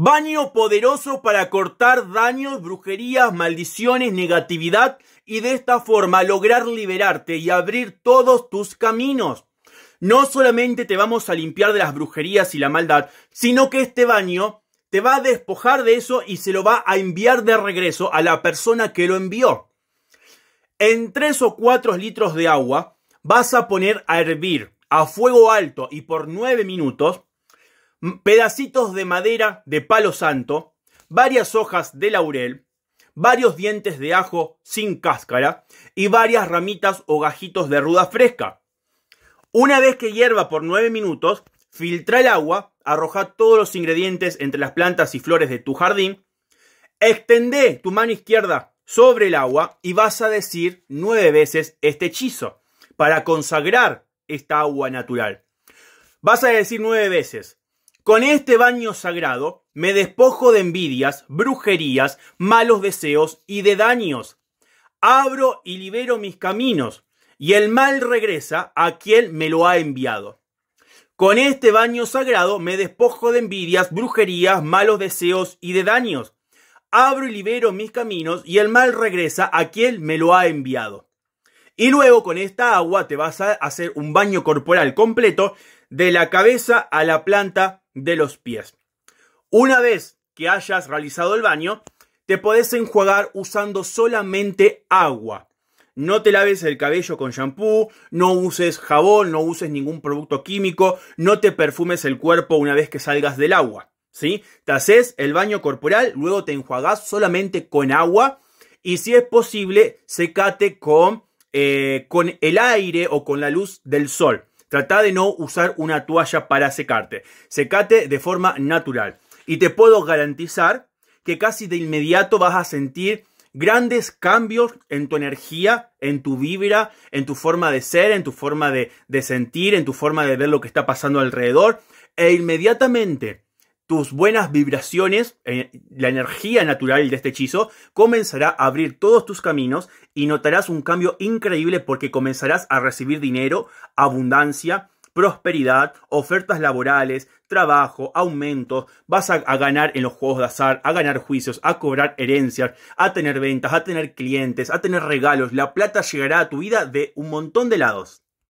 Baño poderoso para cortar daños, brujerías, maldiciones, negatividad y de esta forma lograr liberarte y abrir todos tus caminos. No solamente te vamos a limpiar de las brujerías y la maldad, sino que este baño te va a despojar de eso y se lo va a enviar de regreso a la persona que lo envió. En 3 o 4 litros de agua vas a poner a hervir a fuego alto y por 9 minutos pedacitos de madera de palo santo, varias hojas de laurel, varios dientes de ajo sin cáscara y varias ramitas o gajitos de ruda fresca. Una vez que hierva por 9 minutos, filtra el agua, arroja todos los ingredientes entre las plantas y flores de tu jardín, extende tu mano izquierda sobre el agua y vas a decir nueve veces este hechizo para consagrar esta agua natural. Vas a decir nueve veces, con este baño sagrado me despojo de envidias, brujerías, malos deseos y de daños. Abro y libero mis caminos, y el mal regresa a quien me lo ha enviado. Con este baño sagrado me despojo de envidias, brujerías, malos deseos y de daños. Abro y libero mis caminos, y el mal regresa a quien me lo ha enviado. Y luego con esta agua te vas a hacer un baño corporal completo de la cabeza a la planta de los pies. Una vez que hayas realizado el baño, te podés enjuagar usando solamente agua. No te laves el cabello con shampoo, no uses jabón, no uses ningún producto químico, no te perfumes el cuerpo una vez que salgas del agua. ¿sí? Te haces el baño corporal, luego te enjuagas solamente con agua y si es posible, secate con, eh, con el aire o con la luz del sol. Trata de no usar una toalla para secarte. Secate de forma natural. Y te puedo garantizar que casi de inmediato vas a sentir grandes cambios en tu energía, en tu vibra, en tu forma de ser, en tu forma de, de sentir, en tu forma de ver lo que está pasando alrededor. E inmediatamente tus buenas vibraciones, eh, la energía natural de este hechizo, comenzará a abrir todos tus caminos y notarás un cambio increíble porque comenzarás a recibir dinero, abundancia, prosperidad, ofertas laborales, trabajo, aumentos, vas a, ganar en los juegos de azar, a ganar juicios, a cobrar herencias, a tener ventas, a tener clientes, a tener regalos, la plata llegará a tu vida de un montón de lados.